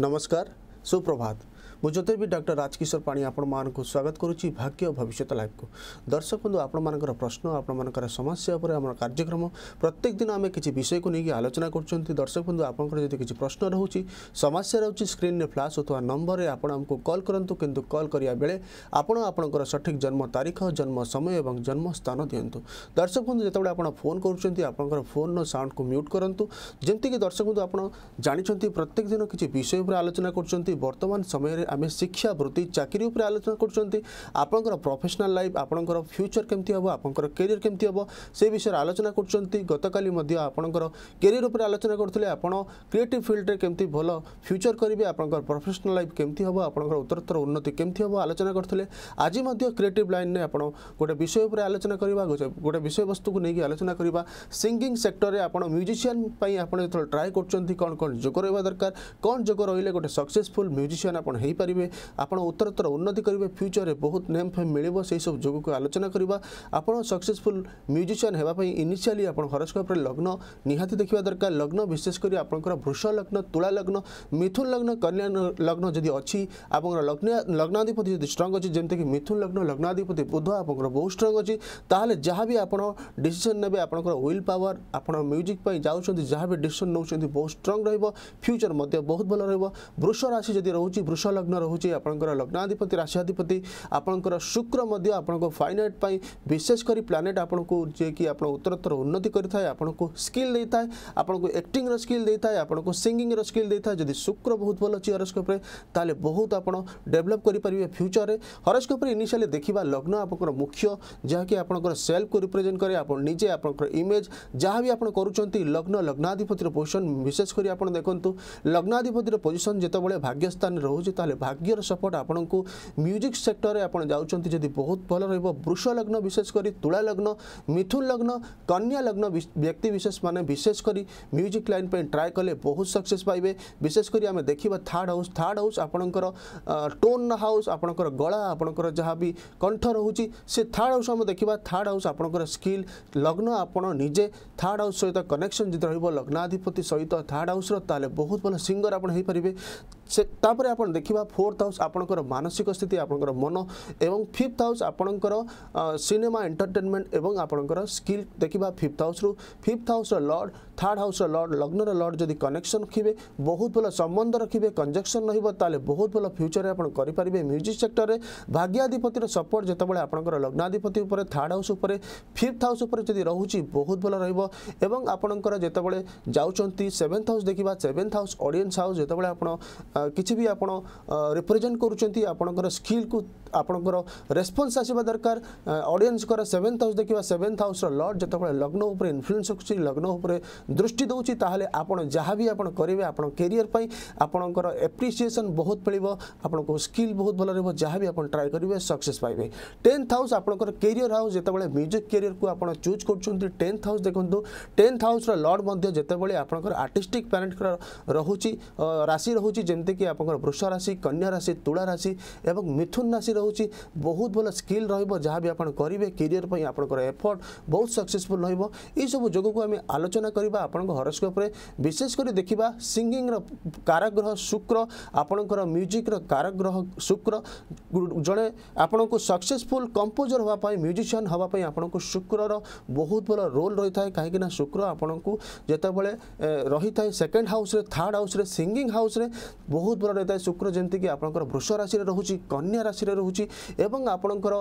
नमस्कार सुप्रभात ମୁଁ ଜ୍ୟୋତିର୍ବି ଡକ୍ଟର ରାଜକିଶୋର ପାଣି ଆପଣମାନଙ୍କୁ ସ୍ୱାଗତ କରୁଛି ଭାଗ୍ୟ ଓ ଭବିଷ୍ୟତ ଲାଇଭକୁ ଦର୍ଶକ ବନ୍ଧୁ ଆପଣମାନଙ୍କର ପ୍ରଶ୍ନ ଆପଣମାନଙ୍କର ସମସ୍ୟା ଉପରେ ଆମର କାର୍ଯ୍ୟକ୍ରମ ପ୍ରତ୍ୟେକ ଦିନ ଆମେ କିଛି ବିଷୟକୁ ନେଇକି ଆଲୋଚନା କରୁଛନ୍ତି ଦର୍ଶକ ବନ୍ଧୁ ଆପଣଙ୍କର ଯଦି କିଛି ପ୍ରଶ୍ନ ରହୁଛି ସମସ୍ୟା ରହୁଛି ସ୍କ୍ରିନ୍ରେ ଫ୍ଲାସ୍ ହେଉଥିବା ନମ୍ବରରେ ଆପଣ ଆମକୁ କଲ୍ କରନ୍ତୁ କିନ୍ତୁ କଲ୍ କରିବା ବେଳେ ଆପଣ ଆପଣଙ୍କର ସଠିକ୍ ଜନ୍ମ ତାରିଖ ଜନ୍ମ ସମୟ ଏବଂ ଜନ୍ମ ସ୍ଥାନ ଦିଅନ୍ତୁ ଦର୍ଶକ ବନ୍ଧୁ ଯେତେବେଳେ ଆପଣ ଫୋନ୍ କରୁଛନ୍ତି ଆପଣଙ୍କର ଫୋନ୍ର ସାଉଣ୍ଡକୁ ମ୍ୟୁଟ୍ କରନ୍ତୁ ଯେମିତିକି ଦର୍ଶକ ବନ୍ଧୁ ଆପଣ ଜାଣିଛନ୍ତି ପ୍ରତ୍ୟେକ ଦିନ କିଛି ବିଷୟ ଉପରେ ଆଲୋଚନା କରୁଛନ୍ତି ବର୍ତ୍ତମାନ ସମୟରେ ଆମେ ଶିକ୍ଷା ବୃତ୍ତି ଚାକିରି ଉପରେ ଆଲୋଚନା କରୁଛନ୍ତି ଆପଣଙ୍କର ପ୍ରଫେସନାଲ୍ ଲାଇଫ୍ ଆପଣଙ୍କର ଫ୍ୟୁଚର୍ କେମିତି ହେବ ଆପଣଙ୍କର କ୍ୟାରିୟର୍ କେମିତି ହେବ ସେ ବିଷୟରେ ଆଲୋଚନା କରୁଛନ୍ତି ଗତକାଲି ମଧ୍ୟ ଆପଣଙ୍କର କ୍ୟାରିୟର୍ ଉପରେ ଆଲୋଚନା କରୁଥିଲେ ଆପଣ କ୍ରିଏଟିଭ୍ ଫିଲ୍ଡରେ କେମିତି ଭଲ ଫ୍ୟୁଚର୍ କରିବେ ଆପଣଙ୍କର ପ୍ରଫେସନାଲ୍ ଲାଇଫ୍ କେମିତି ହେବ ଆପଣଙ୍କର ଉତ୍ତରୋତ୍ତର ଉନ୍ନତି କେମିତି ହେବ ଆଲୋଚନା କରୁଥିଲେ ଆଜି ମଧ୍ୟ କ୍ରିଏଟିଭ୍ ଲାଇନ୍ରେ ଆପଣ ଗୋଟେ ବିଷୟ ଉପରେ ଆଲୋଚନା କରିବା ଗୋଟେ ବିଷୟବସ୍ତୁକୁ ନେଇକି ଆଲୋଚନା କରିବା ସିଙ୍ଗିଂ ସେକ୍ଟରରେ ଆପଣ ମ୍ୟୁଜିସିଆନ୍ ପାଇଁ ଆପଣ ଯେତେବେଳେ ଟ୍ରାଏ କରୁଛନ୍ତି କ'ଣ କ'ଣ ଯୋଗ ରହିବା ଦରକାର କ'ଣ ଯୋଗ ରହିଲେ ଗୋଟେ ସକ୍ସେସଫୁଲ୍ ମ୍ୟୁଜିସିଆନ୍ ଆପଣ ହେଇପାରିବେ ପାଇପାରିବେ ଆପଣ ଉତ୍ତରତର ଉନ୍ନତି କରିବେ ଫ୍ୟୁଚରରେ ବହୁତ ନେମ୍ ଫେମ୍ ମିଳିବ ସେହିସବୁ ଯୋଗକୁ ଆଲୋଚନା କରିବା ଆପଣ ସକ୍ସେସଫୁଲ୍ ମ୍ୟୁଜିସିଆନ୍ ହେବା ପାଇଁ ଇନିସିଆଲି ଆପଣ ହରସ୍କୋପରେ ଲଗ୍ନ ନିହାତି ଦେଖିବା ଦରକାର ଲଗ୍ନ ବିଶେଷ କରି ଆପଣଙ୍କର ବୃଷ ଲଗ୍ନ ତୁଳା ଲଗ୍ନ ମିଥୁନ ଲଗ୍ନ କନ୍ୟା ଲଗ୍ନ ଯଦି ଅଛି ଆପଣଙ୍କର ଲଗ୍ନ ଲଗ୍ନାଧିପତି ଯଦି ଷ୍ଟ୍ରଙ୍ଗ ଅଛି ଯେମିତିକି ମିଥୁନ ଲଗ୍ନ ଲଗ୍ନାଧିପତି ବୁଧ ଆପଣଙ୍କର ବହୁତ ଷ୍ଟ୍ରଙ୍ଗ ଅଛି ତାହେଲେ ଯାହା ବି ଆପଣ ଡିସିସନ୍ ନେବେ ଆପଣଙ୍କର ୱିଲ୍ ପାୱାର ଆପଣ ମ୍ୟୁଜିକ୍ ପାଇଁ ଯାଉଛନ୍ତି ଯାହା ବି ଡିସିସନ୍ ନେଉଛନ୍ତି ବହୁତ ଷ୍ଟ୍ରଙ୍ଗ ରହିବ ଫ୍ୟୁଚର୍ ମଧ୍ୟ ବହୁତ ଭଲ ରହିବ ବୃଷ ରାଶି ଯଦି ରହୁଛି ବୃଷ ଲଗ୍ନ लग्न रोचे आपंकर लग्नाधिपति राशिधिपति आपंकर शुक्र फाइनाइट पर विशेषकर प्लानेट आपको जे आप उत्तरोत्तर उन्नति करें स्किल देता है आपको एक्टिंग स्किल देता है आपको सिंगिंग स्किल जदि शुक्र बहुत भल अच्छी हरस्कोप बहुत आप डेभलप करें फ्यूचर में हरस्कोप इनिशियाल देखा लग्न आप मुख्य जहाँकि आप सेल्फ को रिप्रेजे कै निजे आप इमेज जहाँ भी आप करूँ लग्न लग्नाधिपतिर पोजिशन विशेषकर आप देखूँ लग्नाधिपतिर पोजिशन जितेबाला भाग्यस्थान रोचे भाग्यर सपोर्ट आपण को म्यूजिक सेक्टर में आज जाऊँगी जब बहुत भल रृष लग्न विशेषकर तुलाग्न मिथुन लग्न कन्या लग्न व्यक्ति विशेष मैंने विशेषकर म्यूजिक लाइन पर ट्राए कले बहुत सक्सेस पाए विशेषकर आम देखा थार्ड हाउस थार्ड हाउस आपणकर टोन हाउस आपणकर गला आपणकर जहाँ भी कंठ रोचे से थार्ड हाउस आम देखा थार्ड हाउस आपंकर स्किल लग्न आपत निजे थार्ड हाउस सहित कनेक्शन जो रग्नाधिपति सहित थार्ड हाउस रहा बहुत भले सिंगर आपड़ हो पारे ସେ ତାପରେ ଆପଣ ଦେଖିବା ଫୋର୍ଥ ହାଉସ୍ ଆପଣଙ୍କର ମାନସିକ ସ୍ଥିତି ଆପଣଙ୍କର ମନ ଏବଂ ଫିଫ୍ଥ ହାଉସ୍ ଆପଣଙ୍କର ସିନେମା ଏଣ୍ଟରଟେନମେଣ୍ଟ ଏବଂ ଆପଣଙ୍କର ସ୍କିଲ୍ ଦେଖିବା ଫିଫ୍ଥ ହାଉସ୍ରୁ ଫିଫ୍ଥ ହାଉସ୍ର ଲର୍ଡ଼ থার্ড হাউসর লর্ড লগ্নর লর্ড যদি কনেকশন রখিবে বহুত ভাল সম্বন্ধ রখিবে কনজকশন রহব তাহলে বহুত ভাল ফ্যুচরে আপনার করে মিউজিক সেক্টরে ভাগ্যাধিপতির সপোর্ট যেতবে আপনার লগ্নাধিপতি উপরে থার্ড হাউস উপরে ফিফ্থ হাউস উপরে যদি রহুচি বহুত ভাল রহব এবং আপনার যেতবে যাচ্ছেন সেভেন্থ হাউস দেখা সেভেন্থ হাউস অডিয়েন্স হাউস যেতবে আপনার কিছু বি আপনার রিপ্রেজেন্ট করছেন আপনার স্কিল কু आपंकर रेस्पन्स आसवा दरकार अडियस सेवेन्थ हाउस देखा सेवेन्थ हाउस लर्ड जो लग्न इनफ्लुएंस रखुच्छे लग्न दृष्टि दूसरी आपड़ जहाँ भी आप करेंगे आप कैरियरपाई आपंकर एप्रिसीएसन बहुत मिले आप स्किल बहुत भल रहा जहाँ भी आप ट्राए करेंगे सक्सेस पाए टेन्थ हाउस आपंकर कैरियर हाउस जो म्यूजिक कैरियर को आप चूज कर टेन्थ हाउस देखते टेन्थ हाउस लर्ड जिते आप आर्टिस्टिक पैरेंट रोच राशि रोचे जमीक आप वृष राशि कन्या राशि तुला राशि और मिथुन राशि ବହୁତ ଭଲ ସ୍କିଲ୍ ରହିବ ଯାହା ବି ଆପଣ କରିବେ করবে ପାଇଁ ଆପଣଙ୍କର ଏଫର୍ଟ ବହୁତ ସକ୍ସେସଫୁଲ୍ ରହିବ এইসব ଯୋଗକୁ ଆମେ ଆଲୋଚନା କରିବା ଆପଣଙ୍କ ହରସ୍କୋପରେ ବିଶେଷ କରି ଦେଖିବା ସିଙ୍ଗିଙ୍ଗର କାରାଗ୍ରହ ଶୁକ୍ର ଆପଣଙ୍କର ମ୍ୟୁଜିକ୍ର କାରଗ୍ରହ ଶୁକ୍ର ଜଣେ ଆପଣଙ୍କୁ ସକ୍ସେସଫୁଲ୍ କମ୍ପୋଜର୍ ହେବା ପାଇଁ ମ୍ୟୁଜିସିଆନ୍ ହେବା ପାଇଁ ଆପଣଙ୍କୁ ଶୁକ୍ରର ବହୁତ ଭଲ ରୋଲ୍ ରହିଥାଏ କାହିଁକିନା ଶୁକ୍ର ଆପଣଙ୍କୁ ଯେତେବେଳେ ରହିଥାଏ ସେକେଣ୍ଡ ହାଉସ୍ରେ ଥାର୍ଡ଼ ହାଉସ୍ରେ ସିଙ୍ଗିଂ ହାଉସ୍ରେ ବହୁତ ଭଲ ରହିଥାଏ ଶୁକ୍ର ଯେମିତିକି ଆପଣଙ୍କର ବୃଷ ରାଶିରେ ରହୁଛି କନ୍ୟା ରାଶିରେ ରହୁଛି रोचे एवं आपणकर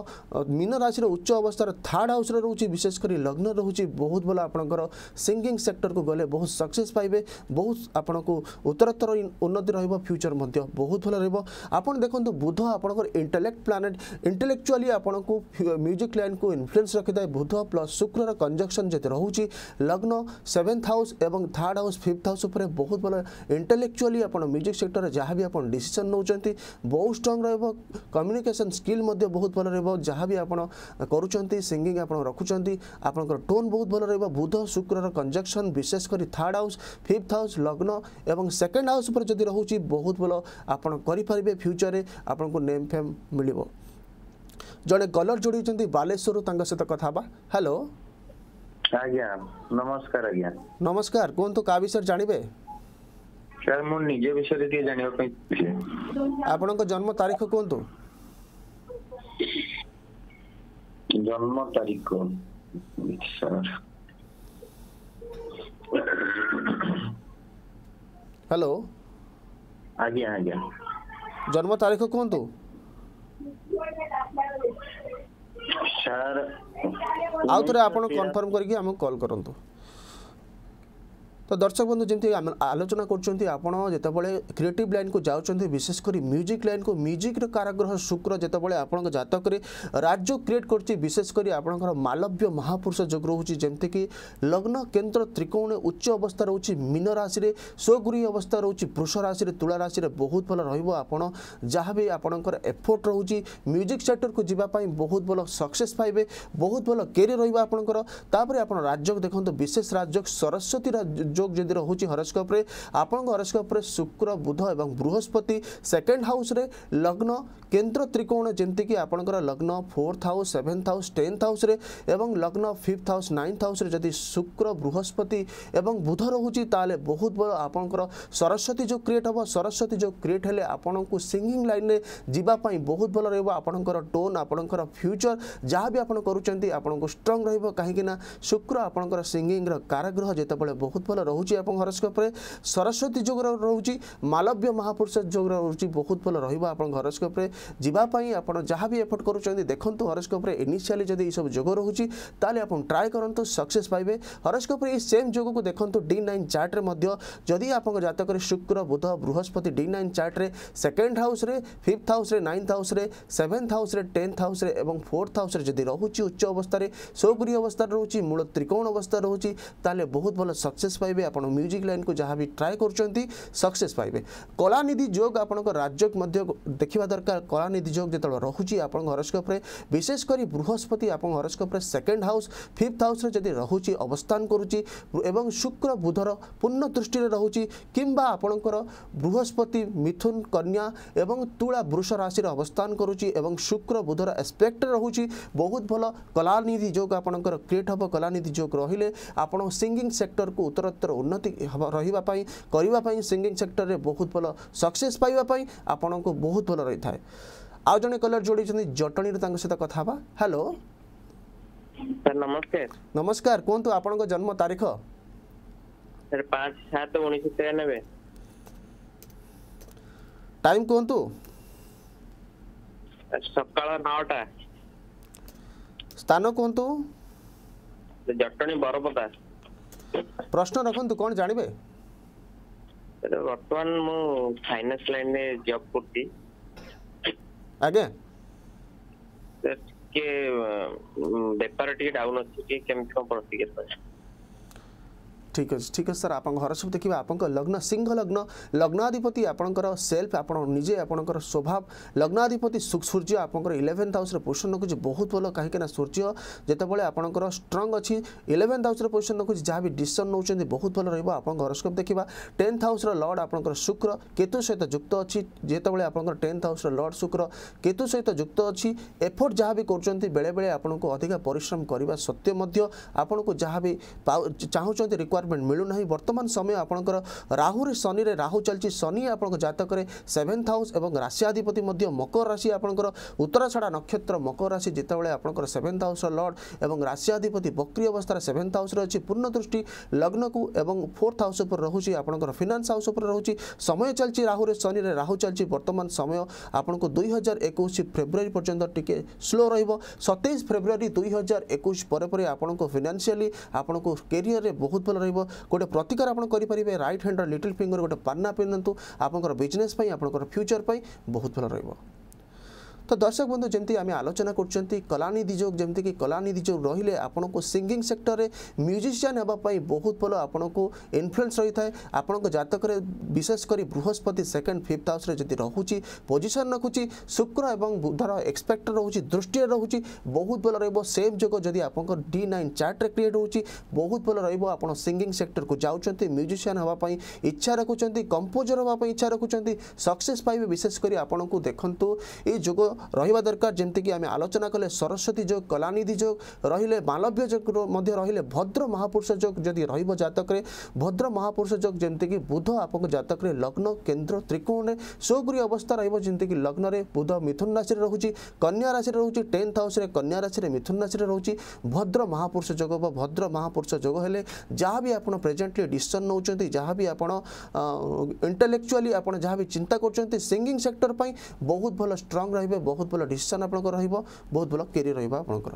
मीन राशि उच्च अवस्था थार्ड हाउस रोचे विशेषकर लग्न रोचे बहुत भल आप सिंगिंग सेक्टर को गले बहुत सक्से पाइबे बहुत आपण को उत्तरोत्तर उन्नति र्यूचर मध्य बहुत भल रहा रखु बुध आप इंटेलेक्ट प्लानेट इंटेलेक्चुआली आपण म्यूजिक लाइन को इनफ्लुएंस रखिथाए बुध प्लस शुक्र कंजक्शन जो रोचे लग्न सेवेन्थ हाउस और थार्ड हाउस फिफ्थ हाउस पर बहुत भल इंटेलेक्चुअली आप म्यूजिक सेक्टर जहाँ भी आप डिशन नौ बहुत स्ट्रंग रम्युनिकेस କମ୍ୟୁନିକେସନ୍ ସ୍କିଲ୍ ମଧ୍ୟ ବହୁତ ଭଲ ରହିବ ଯାହା ବି ଆପଣ କରୁଛନ୍ତି ସିଙ୍ଗିଂ ଆପଣ ରଖୁଛନ୍ତି ଆପଣଙ୍କର ଟୋନ୍ ବହୁତ ଭଲ ରହିବ ବୁଧ ଶୁକ୍ରର କଞ୍ଜକ୍ସନ୍ ବିଶେଷ କରି ଥାର୍ଡ଼ ହାଉସ୍ ଫିଫ୍ଥ ହାଉସ୍ ଲଗ୍ନ ଏବଂ ସେକେଣ୍ଡ ହାଉସ୍ ଉପରେ ଯଦି ରହୁଛି ବହୁତ ଭଲ ଆପଣ କରିପାରିବେ ଫ୍ୟୁଚର୍ରେ ଆପଣଙ୍କୁ ନେମ୍ ଫେମ୍ ମିଳିବ ଜଣେ କଲର୍ ଯୋଡ଼ିଛନ୍ତି ବାଲେଶ୍ୱରରୁ ତାଙ୍କ ସହିତ କଥା ହେବା ହ୍ୟାଲୋ ଆଜ୍ଞା ନମସ୍କାର ଆଜ୍ଞା ନମସ୍କାର କୁହନ୍ତୁ କାହା ବିଷୟରେ ଜାଣିବେ ସାର୍ ମୁଁ ନିଜ ବିଷୟରେ ଟିକେ ଜାଣିବା ପାଇଁ ଆପଣଙ୍କ ଜନ୍ମ ତାରିଖ କୁହନ୍ତୁ জন্ম তারিখ স্যার ହ୍ୟାଲୋ ଆଜ୍ଞା ଆଜ୍ଞା ଜନ୍ମ ତାରିଖ କୁହନ୍ତୁ ସାର୍ ଆଉ ଥରେ ଆପଣ କନଫର୍ମ କରିକି ଆମକୁ କଲ୍ କରନ୍ତୁ তো দর্শক বন্ধু যেমন আলোচনা করছেন আপনার যেতবে ক্রিয়েটিভ লাইন কু যাচ্ছেন বিশেষ করে মিউজিক লাইন কু মিউজিক্র কারাগ্রহ শুক্র যেতবে আপনার জাতকরে রাজ্য ক্রিয়েট করছে বিশেষ করে আপনার মালব্য মহাপুরুষ যোগ রয়েছে যেমিকি লগ্ন কেন্দ্র ত্রিকোণ উচ্চ অবস্থা রয়েছে মীন রাশি স্বগৃহী অবস্থা রয়েছে বৃষ রাশি তুলা রাশি বহু ভালো রহব আপনার যা বি আপনার এফোর্ট রয়েছে মিউজিক সেক্টরক যাওয়া বহু ভালো সকসেস পাইবে বহু ভালো কেরিয়ার রহব আপনার তাপরে আপনার রাজ্য দেখুন বিশেষ রাজ্য সরস্বতী রাজ্য ଯୋଗ ଯଦି ରହୁଛି ହରସ୍କୋପ୍ରେ ଆପଣଙ୍କ ହରସ୍କୋପ୍ରେ ଶୁକ୍ର ବୁଧ ଏବଂ ବୃହସ୍ପତି ସେକେଣ୍ଡ ହାଉସ୍ରେ ଲଗ୍ନ କେନ୍ଦ୍ର ତ୍ରିକୋଣ ଯେମିତିକି ଆପଣଙ୍କର ଲଗ୍ନ fourth house seventh house tenth ହାଉସ୍ରେ ଏବଂ ଲଗ୍ନ ଫିଫ୍ଥ ହାଉସ୍ ନାଇନ୍ଥ ହାଉସ୍ରେ ଯଦି ଶୁକ୍ର ବୃହସ୍ପତି ଏବଂ ବୁଧ ରହୁଛି ତାହେଲେ ବହୁତ ବଡ଼ ଆପଣଙ୍କର ସରସ୍ୱତୀ ଯୋଗ କ୍ରିଏଟ୍ ହେବ ସରସ୍ୱତୀ ଯୋଗ କ୍ରିଏଟ୍ ହେଲେ ଆପଣଙ୍କୁ ସିଙ୍ଗିଂ ଲାଇନ୍ରେ ଯିବା ପାଇଁ ବହୁତ ଭଲ ରହିବ ଆପଣଙ୍କର ଟୋନ୍ ଆପଣଙ୍କର ଫ୍ୟୁଚର ଯାହା ବି ଆପଣ କରୁଛନ୍ତି ଆପଣଙ୍କୁ ଷ୍ଟ୍ରଙ୍ଗ ରହିବ କାହିଁକିନା ଶୁକ୍ର ଆପଣଙ୍କର ସିଙ୍ଗିଂର କାରାଗ୍ରହ ଯେତେବେଳେ ବହୁତ ଭଲ रोचे आप हरस्कोप सरस्वती जुग रोच मालव्य महापुरुष जुग रोच बहुत भल ररस्कोप जावाई आप जहाँ भी एफर्ट कर देखते हरस्कोप इनिशियाली जब यू जोग रोचे आप ट्राए कर सक्सेस पाए हरस्कोप सेम जोग को देखते डी नाइन चार्ट्रे जदि आप जतक शुक्र बुध बृहस्पति डी नाइन चार्ट्रे second house fifth house ninth house seventh house tenth house और फोर्थ हाउस जब रोचे उच्च अवस्था सौगृह अवस्था रोचे मूल त्रिकोण अवस्था रोचे तेल बहुत भल सक्से पाए পাইবে আপনার ମ୍ୟୁଜିକ୍ ଲାଇନ୍କୁ ଯାହା ବି ଟ୍ରାଏ କରୁଛନ୍ତି ସକ୍ସେସ୍ ପାଇବେ କଳାନିଧି ଯୋଗ ଆପଣଙ୍କ ରାଜ୍ୟକୁ ମଧ୍ୟ ଦେଖିବା ଦରକାର କଳାନିଧି ଯୋଗ ଯେତେବେଳେ ରହୁଛି ଆପଣଙ୍କ ହରସ୍କୋପ୍ରେ ବିଶେଷ କରି ବୃହସ୍ପତି ଆପଣଙ୍କ ହରସ୍କୋପ୍ରେ ସେକେଣ୍ଡ ହାଉସ୍ ଫିଫ୍ଥ ହାଉସ୍ରେ ଯଦି ରହୁଛି ଅବସ୍ଥାନ କରୁଛି ଏବଂ ଶୁକ୍ର ବୁଧର ପୂର୍ଣ୍ଣ ଦୃଷ୍ଟିରେ ରହୁଛି କିମ୍ବା ଆପଣଙ୍କର ବୃହସ୍ପତି ମିଥୁନ କନ୍ୟା ଏବଂ ତୁଳା ବୃଷ ରାଶିରେ ଅବସ୍ଥାନ କରୁଛି ଏବଂ ଶୁକ୍ର ବୁଧର ଏସ୍ପେକ୍ଟରେ ରହୁଛି ବହୁତ ଭଲ କଳାନିଧି ଯୋଗ ଆପଣଙ୍କର କ୍ରିଏଟ୍ ହେବ କଳାନିଧି ଯୋଗ ରହିଲେ ଆପଣ ସିଙ୍ଗିଂ ସେକ୍ଟରକୁ ଉତ୍ତରୋତ୍ତର କ୍ଷେତ୍ର ଉନ୍ନତି ରହିବା ପାଇଁ କରିବା ପାଇଁ ସିଙ୍ଗିଂ ସେକ୍ଟରରେ ବହୁତ ଭଲ ସକ୍ସେସ୍ ପାଇବା ପାଇଁ ଆପଣଙ୍କୁ ବହୁତ ଭଲ ରହିଥାଏ ଆଉ ଜଣେ କଲର ଯୋଡ଼ିଛନ୍ତି ଜଟଣୀରୁ ତାଙ୍କ ସହିତ କଥା ହେବା ହ୍ୟାଲୋ ସାର୍ ନମସ୍କାର ନମସ୍କାର କୁହନ୍ତୁ ଆପଣଙ୍କ ଜନ୍ମ ତାରିଖ ସାର୍ ପାଞ୍ଚ ସାତ ଉଣେଇଶହ ତେୟାନବେ ଟାଇମ୍ କୁହନ୍ତୁ ସକାଳ ନଅଟା ସ୍ଥାନ କୁହନ୍ତୁ ଜଟଣୀ ବରପଦା প্রশ্ন রাখন্তু কোন জানিবে বর্তমান মু ফাইনান্স লাইনে জব করছি আগে কে বেপার টিকে ডাউন আছে কি কেমতি কোন প্রতিক্রিয়া ঠিক আছে ঠিক আছে স্যার আপনার ঘর সব দেখবে আপনার লগ্ন সিংহ লগ্ন লগ্নাধিপতি আপনার সেলফ আপনার নিজে আপনার স্বভাব লগ্নাধিপতি সূর্য আপনার ইলেভেন্থ হাউসে পোজিশন রাখুছি বহুত ভাল কাহিঁকি না সূর্য যেতবে আপনার স্ট্রং অছি ইলেভেন্থ হাউসে পোজিশন রাখুছি যা বি ডিসিশন নেছেন বহুত ভাল রহব আপনার হরস্কোপ দেখা টেন্থ হাউসর লর্ড আপনার শুক্র কেতু সহ যুক্ত অছি যেতবে আপনার টেন্থ হাউসর লর্ড শুক্র কেতু সহ যুক্ত অছি এফোর্ট যা বি করছেন বেড়ে বেড়ে আপনার অধিকা পরিশ্রম করা সত্ত্বে আপনার যা বি চাহুমান রিকোয়ারমেন্ট ডিপার্টমেন্ট মিলুনা বর্তমান সময় আপনার রাহুরে শনিরে রাহু চলছে শনি আপনার জাতকরে সেভেন্থ হাউস এবং রাশিয়াধিপতি মকর রাশি আপনার উত্তরাছড়া নক্ষত্র মকর রাশি যেতবে আপনার সেভেন্থ হাউসর লর্ড এবং রাশিয়াধিপতি বক্রি অবস্থার সেভেন্থ হাউসে অনেক পূর্ণ দৃষ্টি লগ্নকু এবং ফোর্থ হাউস উপরে রয়েছে আপনার ফিনান্স হাউস উপরে রয়েছে সময় চলছে রাহুরে শনিরে রাহু চলছে বর্তমান সময় আপনার দুই হাজার একুশ ফেব্রুয়ারি পর্যন্ত টিকে স্লো রহব সতেইশ ফেব্রুয়ারি দুই হাজার একুশ পরে পরে আপনার ফিনান্সিয়ালি আপনার কেরিয়রের বহুত ভালো ରହିବ ଗୋଟେ ପ୍ରତିକାର ଆପଣ କରିପାରିବେ ରାଇଟ୍ ହ୍ୟାଣ୍ଡର ଲିଟିଲ୍ ଫିଙ୍ଗର ଗୋଟେ ପାନ୍ନା ପିନ୍ଧନ୍ତୁ ଆପଣଙ୍କର ବିଜନେସ୍ ପାଇଁ ଆପଣଙ୍କର ଫ୍ୟୁଚର୍ ପାଇଁ ବହୁତ ଭଲ ରହିବ তো দর্শক বন্ধু যেমতি আমি আলোচনা করছেন কলানিধি যোগ যেমিকি কলানিধি যোগ রহলে আপনার সিঙ্গিং সেক্টরে মিউজিসিয়ান হওয়া বহু ভাল আপনার ইনফ্লুয়েন্স রয়েছে আপনার জাতকরে বিশেষ করে বৃহস্পতি সেকেন্ড ফিফ্থ হাউসে যদি রুচি পজিশন রাখুচি শুক্র এবং বুধর এক্সপেক্ট রহুচি দৃষ্টি রহুচি বহু ভাল রহব সেম যোগ যদি আপনার ডি নাইন চার্টে ক্রিয়েট হচ্ছে বহু ভাল রহব আপনার সিঙ্গিং সেক্টরক যাচ্ছেন মিউজিসিয়ান হওয়া ইচ্ছা রাখুন কম্পোজর হওয়া ইচ্ছা রাখুন সকসেস পাইবে বিশেষ করে আপনার দেখুন এই যোগ रहा दरकार जमीक आम आलोचना कले सरस्वती जोग कलानिधि जोग रे मालव्य जोग रही भद्र महापुरुष जो जदि रातक भद्र महापुरुष जोग जमीक बुध आप जतक लग्न केन्द्र त्रिकोण में सौगुरी अवस्था रमीक लग्न में बुध मिथुन राशि रोचे कन्या राशि रोचे टेन्थ हाउस कन्या राशि मिथुन राशि रोचे भद्र महापुरुष जोग भद्र महापुरुष जोग हेले जहाँ भी आप प्रेजेटली डिशन नौ जहाँ भी आप इंटेलेक्चुआली आप चिंता करिंग सेक्टर पर बहुत भल स्ट्रंग रही ବହୁତ ଭଲ ଡିସିସନ୍ ଆପଣଙ୍କର ରହିବ ବହୁତ ଭଲ କେରିୟର ରହିବ ଆପଣଙ୍କର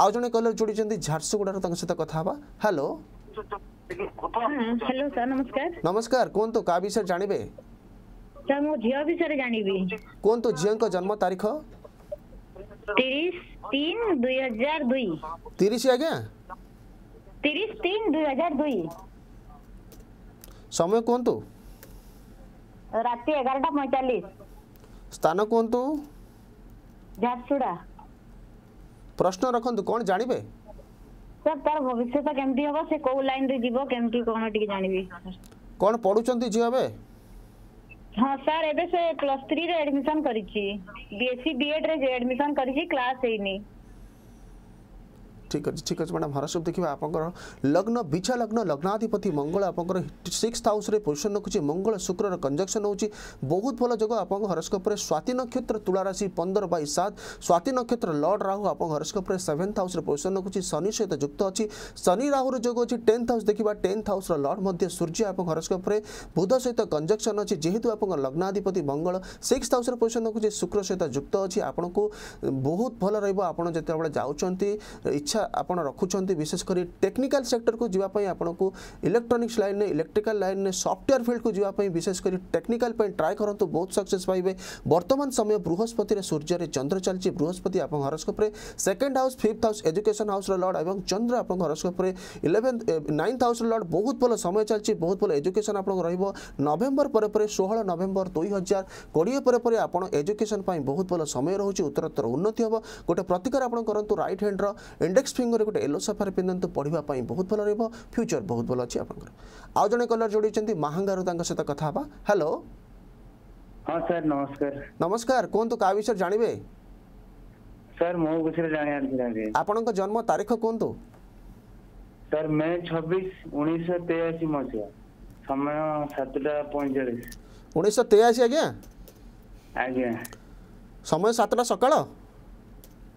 ଆଉ ଜଣେ କଲର ଯୋଡ଼ିଛନ୍ତି ଝାରସୁଗୁଡ଼ାର ତାଙ୍କ ସହିତ କଥା ହେବା ହ୍ୟାଲୋ ହ୍ୟାଲୋ ସାର୍ ନମସ୍କାର ନମସ୍କାର କୁହନ୍ତୁ କାହା ବିଷୟରେ ଜାଣିବେ ସାର୍ ମୋ ଝିଅ ବିଷୟରେ ଜାଣିବି କୁହନ୍ତୁ ଝିଅଙ୍କ ଜନ୍ମ ତାରିଖ ତିରିଶ ତିନ ଦୁଇ ହଜାର ଦୁଇ ତିରିଶ ଆଜ୍ଞା ତିରିଶ ତିନ ଦୁଇ ହଜାର ଦୁଇ ସମୟ କୁହନ୍ତୁ ରାତି ଏଗାରଟା ପଇଁଚାଳିଶ ସ୍ଥାନ କୁହନ୍ତୁ ଝାରସୁଡ଼ା ପ୍ରଶ୍ନ ରଖନ୍ତୁ କ'ଣ ଜାଣିବେ ସାର୍ ତାର ଭବିଷ୍ୟତ କେମିତି ହେବ ସେ କୋଉ ଲାଇନରେ ଯିବ କେମିତି କ'ଣ ଟିକେ ଜାଣିବି କ'ଣ ପଢୁଛନ୍ତି ଝିଅ ଏବେ ହଁ ସାର୍ ଏବେ ସେ ପ୍ଲସ୍ ଥ୍ରୀରେ ଆଡମିସନ୍ କରିଛି ବିଏସ୍ସି ବିଏଡ୍ରେ ଆଡମିସନ୍ କରିଛି କ୍ଲାସ୍ ହେଇନି ঠিক আছে ঠিক আছে ম্যাডাম হারাসব দেখবা আপনার লগ্ন বিছা লগ্ন লগ্নাধিপতি মঙ্গল আপনার সিক্স হাউসে পজিশন রাখুছি মঙ্গল শুক্রর কনজকশন হচ্ছে বহুত ভাল যোগ আপনার হরস্কোপে স্বাতি নক্ষত্র তুলারাশি পনের বাই সাত স্বাতি নক্ষত্র লর্ড রাহু আপনার হরস্কোপে সেভেন্থ হাউসে পজিশন রাখুছি শনি সহ যুক্ত অছি শনি রাহুর যোগ অছি টেন্থ হাউস দেখবা টেন্থ হাউসর লর্ড মধ্যে সূর্য আপনার হরস্কোপে বুধ সহ কনজকশন অছি যেহেতু আপনার লগ্নাধিপতি মঙ্গল সিক্স হাউসে পজিশন রাখুছি শুক্র সহ যুক্ত অছি আপনার বহুত ভাল রহব আপনার যেতবে যাচ্ছেন ইচ্ছা आप रखुं विशेषकर टेक्निकाल सेक्टर को जीवाई आपको इलेक्ट्रोनिक्स लाइन में इलेक्ट्रिकाल लाइन में सफ्टवेयर फिल्ड को जीवाई विशेषकर टेक्निकाल ट्राए करूँ बहुत सक्सेस पाइबे बर्तमान समय बृहस्पति में सूर्य चंद्र चलती बृहस्पति आप हरस्कोप्रे second house fifth house education house lord और चंद्र आप हरस्कोप्रे इलेवेन्थ नाइन्थ हाउस लड़ बहुत भल समय चलती बहुत भल एजुकेशन आप नवेम्बर पर षोह नवेम्बर दुई हजार कोड़े पर आप एजुकेशन बहुत भल समय रोचे उत्तरोत्तर उन्नति हम गोटे प्रतिकार आपत करूँ रईट हैंड्र इंडेक्स ଫିଙ୍ଗରରେ ଗୋଟେ ୟେଲୋ ସଫାର ପିନ୍ଧନ୍ତୁ ପଢ଼ିବା ପାଇଁ ବହୁତ ଭଲ ରହିବ ଫ୍ୟୁଚର୍ ବହୁତ ଭଲ ଅଛି ଆପଣଙ୍କର ଆଉ ଜଣେ କଲର୍ ଯୋଡ଼ିଛନ୍ତି ମାହାଙ୍ଗାରୁ ତାଙ୍କ ସହିତ କଥା ହେବା ହ୍ୟାଲୋ ହଁ ସାର୍ ନମସ୍କାର ନମସ୍କାର କୁହନ୍ତୁ କାହା ବିଷୟରେ ଜାଣିବେ ସାର୍ ମୋ ବିଷୟରେ ଜାଣିବାକୁ ଚାହୁଁଛି ଆପଣଙ୍କ ଜନ୍ମ ତାରିଖ କୁହନ୍ତୁ ସାର୍ ମେ ଛବିଶ ଉଣେଇଶହ ତେୟାଅଶୀ ମସିହା ସମୟ ସାତଟା ପଇଁଚାଳିଶ ଉଣେଇଶହ ତେୟାଅଶୀ ଆଜ୍ଞା ଆଜ୍ଞା ସମୟ ସାତଟା ସକାଳ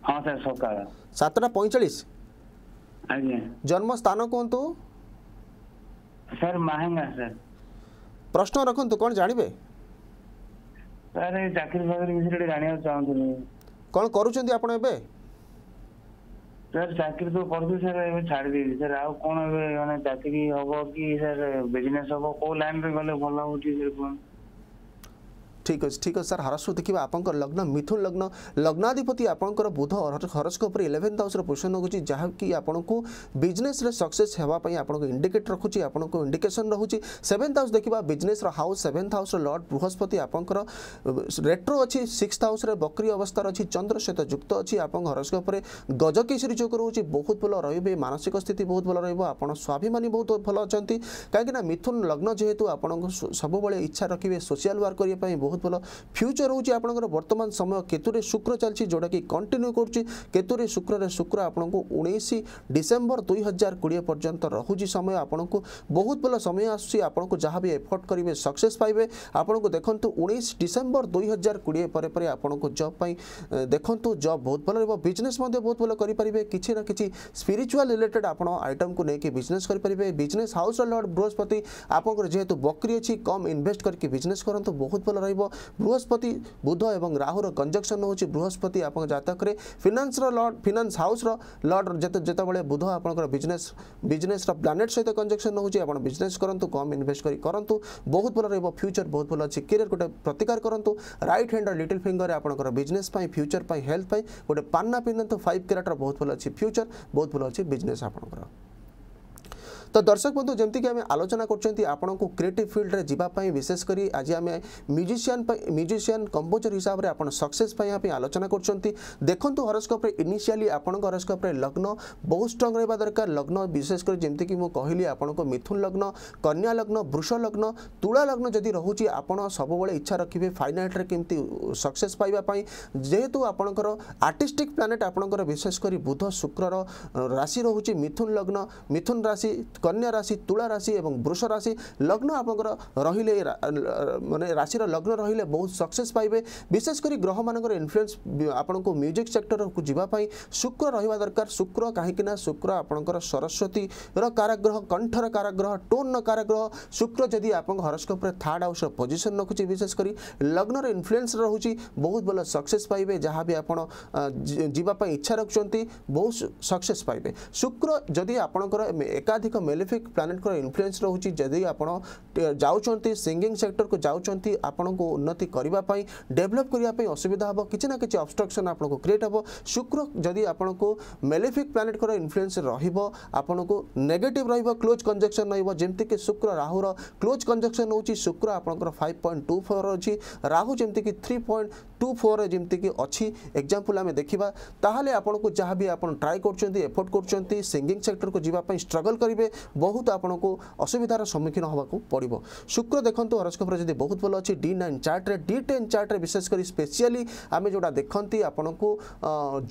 ହଁ ସାର୍ ସକାଳ ସାତଟା ପଇଁଚାଳିଶ ଆଜ୍ଞା ଜନ୍ମ ସ୍ଥାନ କୁହନ୍ତୁ ସାର୍ ମାହେଙ୍ଗା ସାର୍ ପ୍ରଶ୍ନ ରଖନ୍ତୁ କ'ଣ ଜାଣିବେ ସାର୍ ଚାକିରି ଫାକିରି ବିଷୟରେ ଟିକେ ଜାଣିବାକୁ ଚାହୁଁଥିଲି କ'ଣ କରୁଛନ୍ତି ଆପଣ ଏବେ ସାର୍ ଚାକିରି ତ କରୁଥିଲି ସାର୍ ଏବେ ଛାଡ଼ି ଦେଇଛି ସାର୍ ଆଉ କ'ଣ ଏବେ ମାନେ ଚାକିରି ହବ କି ସାର୍ ବିଜନେସ୍ ହବ କୋଉ ଲାଇନ୍ରେ ଗଲେ ଭଲ ହେଉଛି ସାର୍ କୁହନ୍ତୁ ঠিক আছে ঠিক আছে সার হরস্কোপ দেখা আপনার লগ্ন মিথুন লগ্ন লগ্নাধিপতি আপনার বুধ হরস্কোপরে ইলেভেন্থ হাউসর পোজিশন রয়েছে যা কি আপনার বিজনেসরে সকসেস হওয়া আপনার ইন্ডিকেট রাখুছি আপনার ইন্ডিকেসন রয়েছে সেভেন্থ হাউস দেখা বিজনেসর হাউস সেভেন্থ হাউসর লর্ড বৃহস্পতি আপনার রেট্রো অছি সিক্সথ হাউসরে বক্রি অবস্থার অছি চন্দ্র সহিত যুক্ত অছি আপনার হরস্কোপরে গজকেশরী যোগ রয়েছে বহুত ভাল রহবে মানসিক স্থিতি বহুত ভাল রহব আপনার স্বাভিমানী বহুত ভাল অনেক কিনা মিথুন লগ্ন যেহেতু আপনার সবুলে ইচ্ছা রাখবে সোশিয়াল ওয়ার্ক করা বহুত ବହୁତ ଭଲ ଫ୍ୟୁଚର୍ ହେଉଛି ଆପଣଙ୍କର ବର୍ତ୍ତମାନ ସମୟ କେତୁରେ ଶୁକ୍ର ଚାଲିଛି ଯେଉଁଟାକି କଣ୍ଟିନ୍ୟୁ କରୁଛି କେତୁରେ ଶୁକ୍ରରେ ଶୁକ୍ର ଆପଣଙ୍କୁ ଉଣେଇଶ ଡିସେମ୍ବର ଦୁଇ ହଜାର କୋଡ଼ିଏ ପର୍ଯ୍ୟନ୍ତ ରହୁଛି ସମୟ ଆପଣଙ୍କୁ ବହୁତ ଭଲ ସମୟ ଆସୁଛି ଆପଣଙ୍କୁ ଯାହା ବି ଏଫର୍ଟ କରିବେ ସକ୍ସେସ୍ ପାଇବେ ଆପଣଙ୍କୁ ଦେଖନ୍ତୁ ଉଣେଇଶ ଡିସେମ୍ବର ଦୁଇ ହଜାର କୋଡ଼ିଏ ପରେ ପରେ ଆପଣଙ୍କୁ ଜବ୍ ପାଇଁ ଦେଖନ୍ତୁ ଜବ୍ ବହୁତ ଭଲ ରହିବ ବିଜନେସ୍ ମଧ୍ୟ ବହୁତ ଭଲ କରିପାରିବେ କିଛି ନା କିଛି ସ୍ପିରିଚୁଆଲ୍ ରିଲେଟେଡ୍ ଆପଣ ଆଇଟମ୍କୁ ନେଇକି ବିଜନେସ୍ କରିପାରିବେ ବିଜନେସ୍ ହାଉସ୍ ଲର୍ଡ଼ ବୃହସ୍ପତି ଆପଣଙ୍କର ଯେହେତୁ ବକ୍ରି ଅଛି କମ୍ ଇନଭେଷ୍ଟ କରିକି ବିଜନେସ୍ କରନ୍ତୁ ବହୁତ ଭଲ ରହିବ বৃহস্পতি বুধ এবং রাহুর কঞ্জকশন হচ্ছে বৃহস্পতি আপনার জাতকরে ফিনান্সর লর্ড ফিনান্স হাউসর লর্ড যেতবে বুধ আপনার বিজনেস বিজনেসর প্লানেট সহ কঞ্জকশন হচ্ছে আপনার বিজনেস করতু কম ইনভেস্ট করে করতু বহুত ভাল রহব ফ্যুচর বহুত ভাল অনেক কেরিয়ার গোটে প্রতিকার করতু রাইট হ্যান্ডর লিটল ফিঙ্গর আপনার বিজনেস ফ্যুচর হেল্থ গোটে পান্না পিন্ধু ফাইভ ক্যারেটর বহুত ভাল অনেক ফ্যুচর ବହୁତ ଭଲ ଅଛି ବିଜନେସ୍ ଆପଣଙ୍କର तो दर्शक बंधु जमीक आम आलोचना करूँ क्रिएट फिल्ड जावाई विशेषकर आज आम म्यूजिशियान म्यूजिशियान कंपोजर हिसाब से आज सक्सेस आलोचना कर देखु हरस्कोप्रे इनिशियाली आपण लग्न बहुत स्ट्रंग रहा दरकार लग्न विशेषकर जमीक मुझे कहली आपण मिथुन लग्न कन्या लग्न वृष लग्न तुला लग्न जदि रोचे आपड़ सबुबले इच्छा रखिए फाइन आर्ट्रे केमती सक्सेस पाइबापी जेहेतु आपणकर आर्टिस्टिक प्लानेट आपंकर विशेषकर बुध शुक्र राशि रोचे मिथुन लग्न मिथुन राशि कन्या राशि तुला राशि एवं वृष राशि लग्न आपणकर रहिले माने राशि लग्न रहिले बहुत सक्सेस पाइबे विशेष करी ग्रह मानकर इन्फ्लुएंस आपनको म्यूजिक सेक्टर को जीवा पाई शुक्र रहिबा दरकार शुक्र काहेकि ना शुक्र आपणकर सरस्वती ର କାରାଗ୍ରହ କଣ୍ଠର କାରାଗ୍ରହ ଟୋନ୍ର କାରାଗ୍ରହ ଶୁକ୍ର ଯଦି ଆପଣଙ୍କ ହରସ୍କୋପ୍ରେ ଥାର୍ଡ଼ ହାଉସ୍ର ପୋଜିସନ୍ ରଖୁଛି ବିଶେଷ କରି ଲଗ୍ନର ଇନଫ୍ଲୁଏନ୍ସ ରହୁଛି ବହୁତ ଭଲ ସକ୍ସେସ୍ ପାଇବେ ଯାହା ବି ଆପଣ ଯିବା ପାଇଁ ଇଚ୍ଛା ରଖୁଛନ୍ତି ବହୁତ ସକ୍ସେସ୍ ପାଇବେ ଶୁକ୍ର ଯଦି ଆପଣଙ୍କର ଏକାଧିକ मेलेफिक प्लानेट इनफ्लुएंस रोचे जदि आप जाऊँच सिंगिंग सेक्टर को जाऊँच आपण को उन्नति करने डेभलप करने असुविधा हम किसी ना कि अबस्ट्रक्शन को क्रिएट हम शुक्र जदि आपण को मेलेफिक प्लानेट इनफ्लुएंस रपन को नेगेटिव र्लोज कंजक्शन रमती कि शुक्र राहु क्लोज कंजक्शन हो शुक्र आपंकर फाइव पॉइंट टू फोर अच्छी राहु जमीक थ्री पॉइंट टू फोर जमीक अच्छी एक्जामपल आम देखा ताहले आपन को जहाँ भी आप ट्राए कर एफोर्ट कर सिंगिंग सेक्टर को जीवाई स्ट्रगल करेंगे बहुत आपन को असुविधार सम्मुखीन होगा पड़ो शुक्र देखते हरस्कोप जब बहुत भल अच्छी डी नाइन चार्ट्रे डी टेन चार्ट्रे विशेषकर स्पेसियाली आम जो देखती आपन को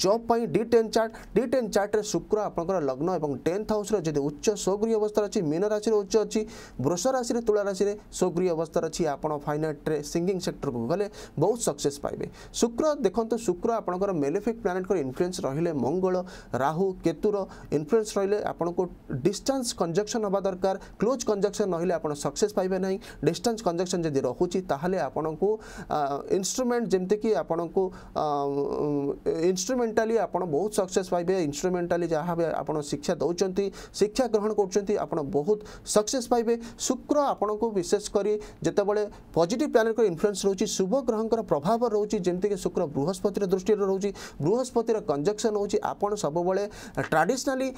जब D ten chart D ten चार्ट्रे शुक्र आपंकर लग्न और टेन्थ हाउस जब उच्च स्वगृह अवस्था अच्छी मीन राशि उच्च अच्छी वृष राशि तुला राशि स्वगृह अवस्था अच्छी आप फाइनाल सिंगिंग सेक्टर को गले बहुत सक्सेस पाए ପାଇବେ ଶୁକ୍ର ଦେଖନ୍ତୁ ଶୁକ୍ର ଆପଣଙ୍କର ମେଲେଫିକ୍ ପ୍ଲାନେଟ୍ଙ୍କର ଇନଫ୍ଲୁଏନ୍ସ ରହିଲେ ମଙ୍ଗଳ ରାହୁ କେତୁର ଇନଫ୍ଲୁଏନ୍ସ ରହିଲେ ଆପଣଙ୍କୁ ଡିଷ୍ଟାନ୍ସ କଞ୍ଜକ୍ସନ୍ ହେବା ଦରକାର କ୍ଲୋଜ୍ କଞ୍ଜକ୍ସନ୍ ରହିଲେ ଆପଣ ସକ୍ସେସ୍ ପାଇବେ ନାହିଁ ଡିଷ୍ଟାନ୍ସ କଞ୍ଜକ୍ସନ୍ ଯଦି ରହୁଛି ତାହେଲେ ଆପଣଙ୍କୁ ଇନ୍ଷ୍ଟ୍ରୁମେଣ୍ଟ ଯେମିତିକି ଆପଣଙ୍କୁ ଇନ୍ଷ୍ଟ୍ରୁମେଣ୍ଟାଲି ଆପଣ ବହୁତ ସକ୍ସେସ୍ ପାଇବେ ଇନ୍ଷ୍ଟ୍ରୁମେଣ୍ଟାଲି ଯାହା ବି ଆପଣ ଶିକ୍ଷା ଦେଉଛନ୍ତି ଶିକ୍ଷା ଗ୍ରହଣ କରୁଛନ୍ତି ଆପଣ ବହୁତ ସକ୍ସେସ୍ ପାଇବେ ଶୁକ୍ର ଆପଣଙ୍କୁ ବିଶେଷ କରି ଯେତେବେଳେ ପଜିଟିଭ୍ ପ୍ଲାନେଟ୍ର ଇନଫ୍ଲୁଏନ୍ସ ରହୁଛି ଶୁଭ ଗ୍ରହଙ୍କର ପ୍ରଭାବ ରହୁଛି রয়েছে যেমিতিকি শুক্র বৃহস্পতির দৃষ্টির রয়েছে বৃহস্পতির কঞ্জকশন হচ্ছে আপনার সবুলে ট্রাডিশনালি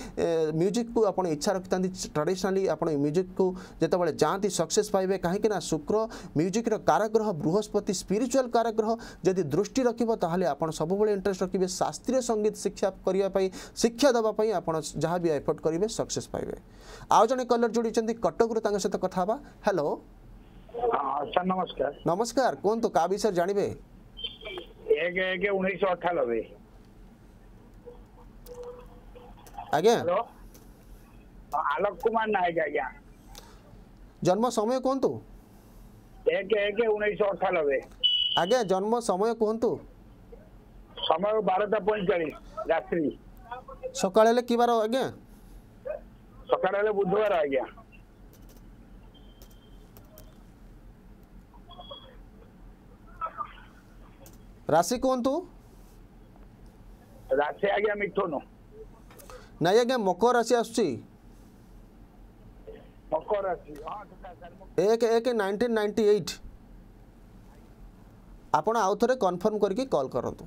ମ୍ୟୁଜିକ୍କୁ ଆପଣ ଇଚ୍ଛା ରଖିଥାନ୍ତି ଟ୍ରାଡ଼ିସନାଲି ଆପଣ ମ୍ୟୁଜିକ୍କୁ ଯେତେବେଳେ ଯାଆନ୍ତି ସକ୍ସେସ୍ ପାଇବେ କାହିଁକି ନା ଶୁକ୍ର ମ୍ୟୁଜିକ୍ର କାରାଗ୍ରହ ବୃହସ୍ପତି ସ୍ପିରିଚୁଆଲ୍ କାରାଗ୍ରହ ଯଦି ଦୃଷ୍ଟି ରଖିବ ତାହେଲେ ଆପଣ ସବୁବେଳେ ଇଣ୍ଟରେଷ୍ଟ ରଖିବେ ଶାସ୍ତ୍ରୀୟ ସଙ୍ଗୀତ ଶିକ୍ଷା କରିବା ପାଇଁ ଶିକ୍ଷା ଦେବା ପାଇଁ ଆପଣ ଯାହା ବି ଏଫର୍ଟ କରିବେ ସକ୍ସେସ୍ ପାଇବେ ଆଉ ଜଣେ କଲର୍ ଯୋଡ଼ିଛନ୍ତି କଟକରୁ ତାଙ୍କ ସହିତ କଥା ହେବା ହ୍ୟାଲୋ ସାର୍ ନମସ୍କାର ନମସ୍କାର କୁହନ୍ତୁ କାହା ବିଷୟରେ ଜାଣିବେ हाँ, जन्म समय कौन तो? एक एक उन्नीस अठानबे आगे जन्म समय कौन तो? समय बारहता पंचाली रात्रि सकाले की बार आगे सकाले बुधवार आ ରାଶି କୁହନ୍ତୁ ରାଶି ଆଜ୍ଞା ମିଥୁନ ନାଇଁ ଆଜ୍ଞା ମକର ରାଶି ଆସୁଛି ମକର ରାଶି ଏକ ଏକ ନାଇନଟିନ୍ ନାଇଣ୍ଟି ଏଇଟ୍ ଆପଣ ଆଉ ଥରେ କନଫର୍ମ କରିକି କଲ୍ କରନ୍ତୁ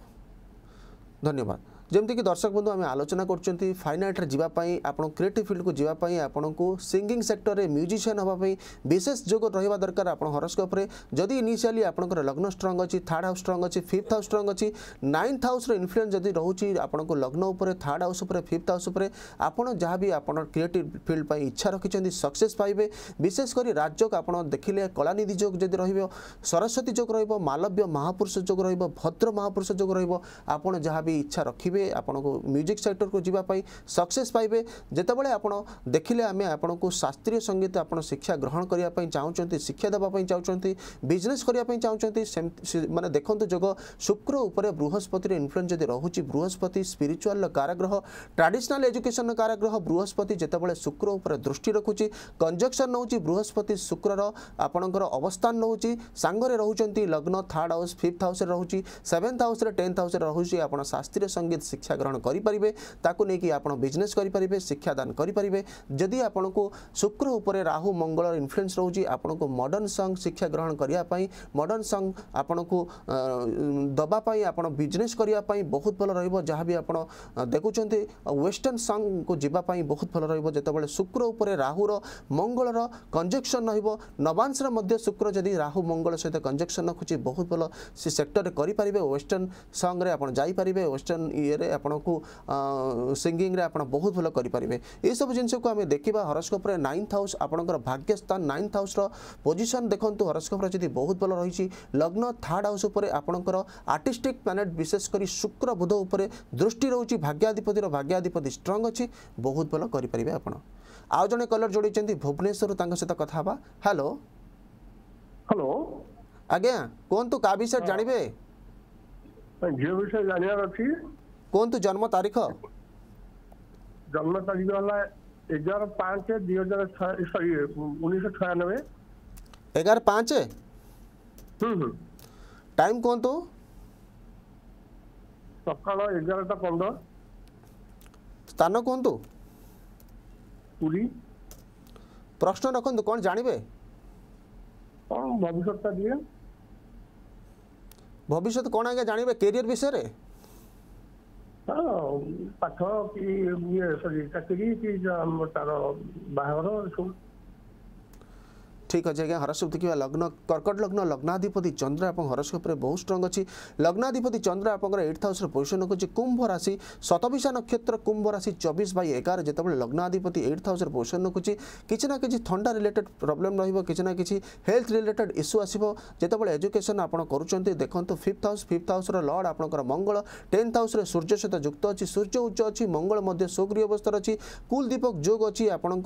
ଧନ୍ୟବାଦ ଯେମିତିକି ଦର୍ଶକ ବନ୍ଧୁ ଆମେ ଆଲୋଚନା କରୁଛନ୍ତି ଫାଇନ୍ ଆର୍ଟରେ ଯିବା ପାଇଁ ଆପଣ କ୍ରିଏଟିଭ୍ ଫିଲ୍ଡକୁ ଯିବା ପାଇଁ ଆପଣଙ୍କୁ ସିଙ୍ଗିଂ ସେକ୍ଟରରେ ମ୍ୟୁଜିସିଆନ୍ ହେବା ପାଇଁ ବିଶେଷ ଯୋଗ ରହିବା ଦରକାର ଆପଣ ହରସ୍କୋପ୍ରେ ଯଦି ଇନିସିଆଲି ଆପଣଙ୍କର ଲଗ୍ନ ଷ୍ଟ୍ରଙ୍ଗ ଅଛି ଥାର୍ଡ଼ ହାଉସ୍ ଷ୍ଟ୍ରଙ୍ଗ ଅଛି ଫିଫ୍ଥ ହାଉସ୍ ଷ୍ଟ୍ରଙ୍ଗ ଅଛି ନାଇନ୍ଥ ହାଉସ୍ର ଇନଫ୍ଲୁଏନ୍ସ ଯଦି ରହୁଛି ଆପଣଙ୍କୁ ଲଗ୍ନ ଉପରେ ଥାର୍ଡ଼ ହାଉସ୍ ଉପରେ ଫିଫ୍ଥ ହାଉସ୍ ଉପରେ ଆପଣ ଯାହା ବି ଆପଣ କ୍ରିଏଟିଭ୍ ଫିଲ୍ଡ ପାଇଁ ଇଚ୍ଛା ରଖିଛନ୍ତି ସକ୍ସେସ୍ ପାଇବେ ବିଶେଷ କରି ରାଜଯୋଗ ଆପଣ ଦେଖିଲେ କଳାନିଧି ଯୋଗ ଯଦି ରହିବ ସରସ୍ୱତୀ ଯୋଗ ରହିବ ମାଲବ୍ୟ ମହାପୁରୁଷ ଯୋଗ ରହିବ ଭଦ୍ର ମହାପୁରୁଷ ଯୋଗ ରହିବ ଆପଣ ଯାହା ବି ଇଚ୍ଛା ରଖିବେ करेंगे आपन को म्यूजिक सेक्टर को जीवाई सक्सेस पाइबे जितेबाद आप देखिले आम आपको शास्त्रीय संगीत आप शिक्षा ग्रहण करने चाहते शिक्षा देवाई चाहते बिजनेस करने चाहते मैंने देखते जग शुक्र उपर बृहस्पति इनफ्लुएं जब रोच बृहस्पति स्पिरिचुआल काराग्रह ट्राडिशनाल एजुकेशन काराग्रह बृहस्पति जितेबाला शुक्र उपर दृष्टि रखुच्छी कंजक्शन नौ बृहस्पति शुक्र आपणकर अवस्थान नौ सांगे रोच लग्न थार्ड हाउस फिफ्थ हाउस रोचे सेवेन्थ हाउस टेन्थ हाउस रोचे शास्त्रीय संगीत ଶିକ୍ଷା ଗ୍ରହଣ କରିପାରିବେ ତାକୁ ନେଇକି ଆପଣ ବିଜନେସ୍ କରିପାରିବେ ଶିକ୍ଷାଦାନ କରିପାରିବେ ଯଦି ଆପଣଙ୍କୁ ଶୁକ୍ର ଉପରେ ରାହୁ ମଙ୍ଗଳର ଇନ୍ଫ୍ଲୁଏନ୍ସ ରହୁଛି ଆପଣଙ୍କୁ ମଡ଼ର୍ଣ୍ଣ ସଙ୍ଗ୍ ଶିକ୍ଷା ଗ୍ରହଣ କରିବା ପାଇଁ ମଡ଼ର୍ଣ୍ଣ ସଙ୍ଗ୍ ଆପଣଙ୍କୁ ଦେବା ପାଇଁ ଆପଣ ବିଜନେସ୍ କରିବା ପାଇଁ ବହୁତ ଭଲ ରହିବ ଯାହା ବି ଆପଣ ଦେଖୁଛନ୍ତି ଆଉ ୱେଷ୍ଟର୍ଣ୍ଣ ସଙ୍ଗ୍କୁ ଯିବା ପାଇଁ ବହୁତ ଭଲ ରହିବ ଯେତେବେଳେ ଶୁକ୍ର ଉପରେ ରାହୁର ମଙ୍ଗଳର କଞ୍ଜେକ୍ସନ୍ ରହିବ ନବାଂଶର ମଧ୍ୟ ଶୁକ୍ର ଯଦି ରାହୁ ମଙ୍ଗଳ ସହିତ କଞ୍ଜେକ୍ସନ୍ ରଖୁଛି ବହୁତ ଭଲ ସେ ସେକ୍ଟର୍ରେ କରିପାରିବେ ୱେଷ୍ଟର୍ଣ୍ଣ ସଙ୍ଗ୍ରେ ଆପଣ ଯାଇପାରିବେ ୱେଷ୍ଟର୍ଣ୍ଣ ଇଏ বিষয়ে আপনার সিঙ্গিংরে আপনার বহু ভাল করে এইসব জিনিসক আমি দেখা হরস্কোপ্রে নাইন্থ হাউস আপনার ভাগ্যস্থান নাইন্থ হাউসর পজিশন দেখুন হরস্কোপ্রে যদি বহু ভাল রয়েছে লগ্ন থার্ড হাউস উপরে আপনার আর্টিস্টিক প্ল্যানেট বিশেষ করে শুক্র বুধ উপরে দৃষ্টি রয়েছে ভাগ্যাধিপতির ভাগ্যাধিপতি স্ট্রং অছি বহুত ভাল করে আপনার আউ জন কলর যোড়াইছেন ভুবনেশ্বর তাঙ্ক সহ কথা হবা হ্যালো হ্যালো আজ্ঞা কুহতু কা বিষয়ে জাঁবে ঝিও বিষয়ে জাঁয়ার অ କୁହନ୍ତୁ ଜନ୍ମ ତାରିଖ ଜନ୍ମ ତାରିଖ ହେଲା ଏଗାର ପାଞ୍ଚ ଦୁଇ ହଜାର ସରି ଉଣେଇଶହ ଛୟାନବେ ଏଗାର ପାଞ୍ଚ ଟାଇମ୍ କୁହନ୍ତୁ ସକାଳ ଏଗାରଟା ପନ୍ଦର ସ୍ଥାନ କୁହନ୍ତୁ ପୁରୀ ପ୍ରଶ୍ନ ରଖନ୍ତୁ କ'ଣ ଜାଣିବେ କ'ଣ ଭବିଷ୍ୟତଟା ଦିଏ ଭବିଷ୍ୟତ କ'ଣ ଆଜ୍ଞା ଜାଣିବେ କେରିୟର ବିଷୟରେ ହଁ ପାଠ କି ଇଏ ସରି ଚାକିରି କି ତାର ବାହାଘର ସବୁ ঠিক আছে আজ্ঞা হরস্কোপ দেখা লগ্ন কর্কট লগ্ন লগ্নাধিপতি চন্দ্র আপনার হরস্কোপে বহু স্ট্রং অছি লগ্নাধিপতি চন্দ্র আপনার এইট হাউসের পজিশন করছে কুম্ভ রাশি শতবিশা নক্ষত্র কুম্ভ রাশি চবিশ বাই এগার যেতবে লগ্নাধিপতি এইট হাউসের পজিশন রাখুছি কিছু না কিছু থা রিলেটেড প্রোবলেম রহব কিছু না কিছু হেলথ রিলেটেড ইস্যু আসব যেতবে এজুকেশন আপনার করছেন দেখুন ফিফ্থ হাউস ফিফ্থ হাউসর লর্ড আপনার মঙ্গল টেন্থ হাউসে সূর্য সহ যুক্ত অ সূর্য উচ্চ অ মঙ্গল মধ্যে স্বগৃহ অবস্থার অ কুলদীপক যোগ অ আপনার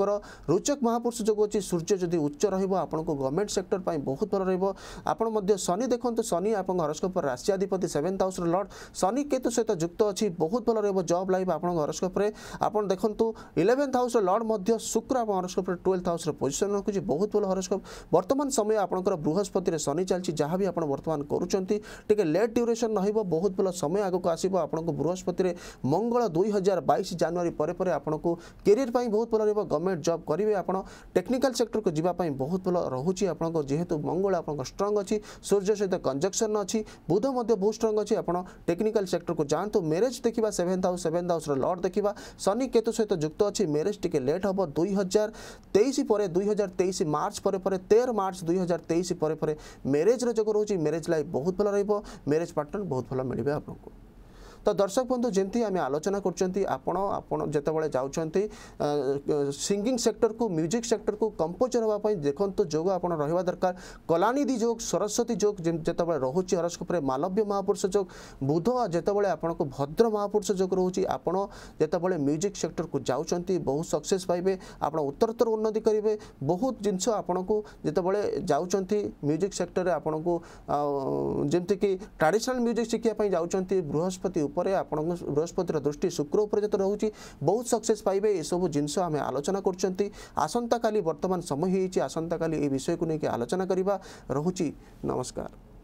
রোচক মহাপুরুষ যোগ অ সূর্য যদি উচ্চ রহব ଆପଣଙ୍କୁ ଗଭର୍ଣ୍ଣମେଣ୍ଟ ସେକ୍ଟର ପାଇଁ ବହୁତ ଭଲ ରହିବ ଆପଣ ମଧ୍ୟ ଶନି ଦେଖନ୍ତୁ ଶନି ଆପଣଙ୍କ ହରସ୍କୋପରେ ରାଶିଆଧିପତି ସେଭେନ୍ଥ ହାଉସ୍ର ଲର୍ଡ଼ ଶନି କେତୁ ସହିତ ଯୁକ୍ତ ଅଛି ବହୁତ ଭଲ ରହିବ ଜବ୍ ଲାଇଫ୍ ଆପଣଙ୍କ ହରସ୍କୋପରେ ଆପଣ ଦେଖନ୍ତୁ ଇଲେଭେନ୍ଥ ହାଉସ୍ର ଲର୍ଡ଼ ମଧ୍ୟ ଶୁକ୍ର ଆପଣଙ୍କ ହରସ୍କୋପରେ ଟୁଏଲ୍ଥ ହାଉସ୍ର ପୋଜିସନ୍ ରଖୁଛି ବହୁତ ଭଲ ହରସ୍କୋପ ବର୍ତ୍ତମାନ ସମୟ ଆପଣଙ୍କର ବୃହସ୍ପତିରେ ଶନି ଚାଲିଛି ଯାହା ବି ଆପଣ ବର୍ତ୍ତମାନ କରୁଛନ୍ତି ଟିକେ ଲେଟ୍ ଡ୍ୟୁରେସନ୍ ରହିବ ବହୁତ ଭଲ ସମୟ ଆଗକୁ ଆସିବ ଆପଣଙ୍କୁ ବୃହସ୍ପତିରେ ମଙ୍ଗଳ ଦୁଇ ହଜାର ବାଇଶ ଜାନୁଆରୀ ପରେ ପରେ ଆପଣଙ୍କୁ କ୍ୟାରିୟର ପାଇଁ ବହୁତ ଭଲ ରହିବ ଗଭର୍ଣ୍ଣମେଣ୍ଟ ଜବ୍ କରିବେ ଆପଣ ଟେକ୍ନିକାଲ ସେକ୍ଟରକୁ ଯିବା ପାଇଁ ବହୁତ पीपल रोचे जेहेतु मंगल आप स्ट्रंग अच्छी सूर्य सहित कंजक्शन अच्छी बुध बहुत स्ट्रंग अच्छी आप टेक्निकाल सेक्टर को जातु मेरेज देखा सेवेन्थ हाउस सेवेन्थ हाउस लड़ देखा शनि केतु सहित युक्त अच्छी मेरेज टी लेट हम दुई हजार तेईस पर दुई हजार तेईस मार्च पर तेर मार्च दुई हजार तेईस पर मेरेजर जो रोचे मेरेज लाइफ बहुत भल रेज पार्टनर बहुत भल मिले आपको तो दर्शक बंधु जमी आम आलोचना करते सिंगिंग सेक्टर को म्यूजिक सेक्टर को कंपोजर हाँपी देखते जोग आप रहा दरकार कलानिधि जो सरस्वती जो जो रोच हरस्कोपुर मालव्य महापुरुष जो बुध जितेबाला आपण भद्र महापुरुष जोग रोच जितेबाला म्यूजिक सेक्टर को जाऊँ बहुत सक्से पाइबे आप उत्तरोत्तर उन्नति करेंगे बहुत जिनस जितेबाला जाऊँ म्यूजिक सेक्टर आपण को जमीक ट्राडिशनाल म्यूजिक शिखापी जाऊँ बृहस्पति ଉପରେ ଆପଣଙ୍କ ବୃହସ୍ପତିର ଦୃଷ୍ଟି ଶୁକ୍ର ଉପରେ ଯେତେ ରହୁଛି ବହୁତ ସକ୍ସେସ୍ ପାଇବେ ଏସବୁ ଜିନିଷ ଆମେ ଆଲୋଚନା କରୁଛନ୍ତି ଆସନ୍ତାକାଲି ବର୍ତ୍ତମାନ ସମୟ ହେଇଛି ଆସନ୍ତାକାଲି ଏ ବିଷୟକୁ ନେଇକି ଆଲୋଚନା କରିବା ରହୁଛି ନମସ୍କାର